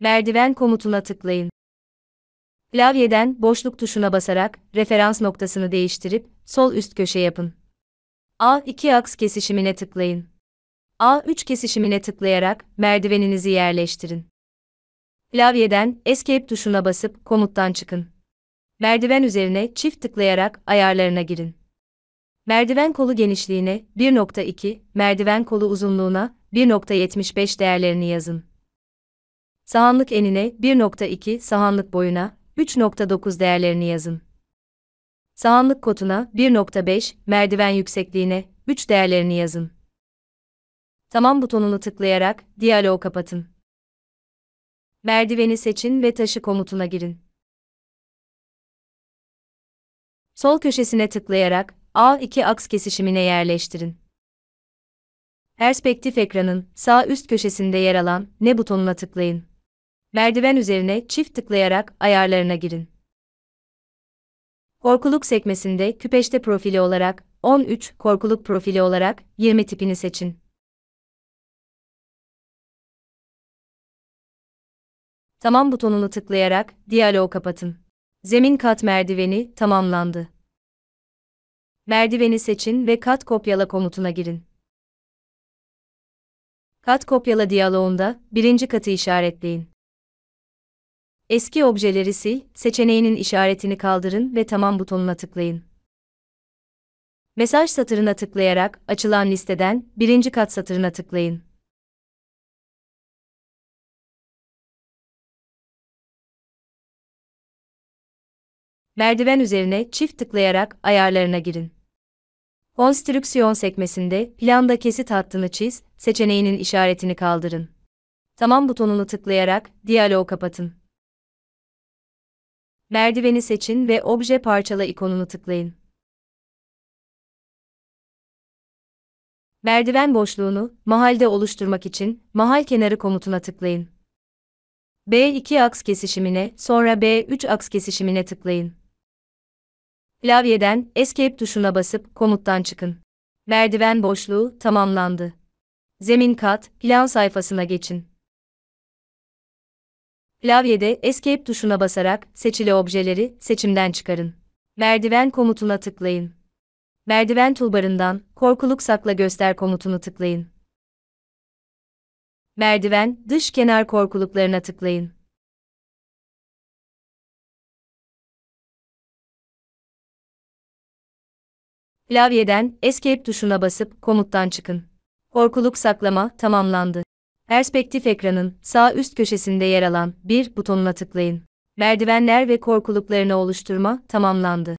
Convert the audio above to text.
Merdiven komutuna tıklayın. Klavyeden boşluk tuşuna basarak referans noktasını değiştirip sol üst köşe yapın. A2 aks kesişimine tıklayın. A3 kesişimine tıklayarak merdiveninizi yerleştirin. Klavyeden Escape tuşuna basıp komuttan çıkın. Merdiven üzerine çift tıklayarak ayarlarına girin. Merdiven kolu genişliğine 1.2, merdiven kolu uzunluğuna 1.75 değerlerini yazın sahanlık enine 1.2, sahanlık boyuna 3.9 değerlerini yazın. Sahanlık kotuna 1.5, merdiven yüksekliğine 3 değerlerini yazın. Tamam butonunu tıklayarak diyaloğu kapatın. Merdiveni seçin ve taşı komutuna girin. Sol köşesine tıklayarak A2 aks kesişimine yerleştirin. Perspektif ekranın sağ üst köşesinde yer alan ne butonuna tıklayın. Merdiven üzerine çift tıklayarak ayarlarına girin. Korkuluk sekmesinde küpeşte profili olarak 13, korkuluk profili olarak 20 tipini seçin. Tamam butonunu tıklayarak diyaloğu kapatın. Zemin kat merdiveni tamamlandı. Merdiveni seçin ve kat kopyala komutuna girin. Kat kopyala diyaloğunda birinci katı işaretleyin. Eski objeleri sil, seçeneğinin işaretini kaldırın ve tamam butonuna tıklayın. Mesaj satırına tıklayarak açılan listeden birinci kat satırına tıklayın. Merdiven üzerine çift tıklayarak ayarlarına girin. Konstrüksiyon sekmesinde planda kesit hattını çiz seçeneğinin işaretini kaldırın. Tamam butonunu tıklayarak diyaloğu kapatın. Merdiveni seçin ve obje parçala ikonunu tıklayın. Merdiven boşluğunu mahalde oluşturmak için mahal kenarı komutuna tıklayın. B2 aks kesişimine, sonra B3 aks kesişimine tıklayın. Klavyeden Escape tuşuna basıp komuttan çıkın. Merdiven boşluğu tamamlandı. Zemin kat plan sayfasına geçin. Klavyede Escape tuşuna basarak seçili objeleri seçimden çıkarın. Merdiven komutuna tıklayın. Merdiven tulbarından korkuluk sakla göster komutunu tıklayın. Merdiven dış kenar korkuluklarına tıklayın. Klavyeden Escape tuşuna basıp komuttan çıkın. Korkuluk saklama tamamlandı. Perspektif ekranın sağ üst köşesinde yer alan bir butonuna tıklayın. Merdivenler ve korkuluklarını oluşturma tamamlandı.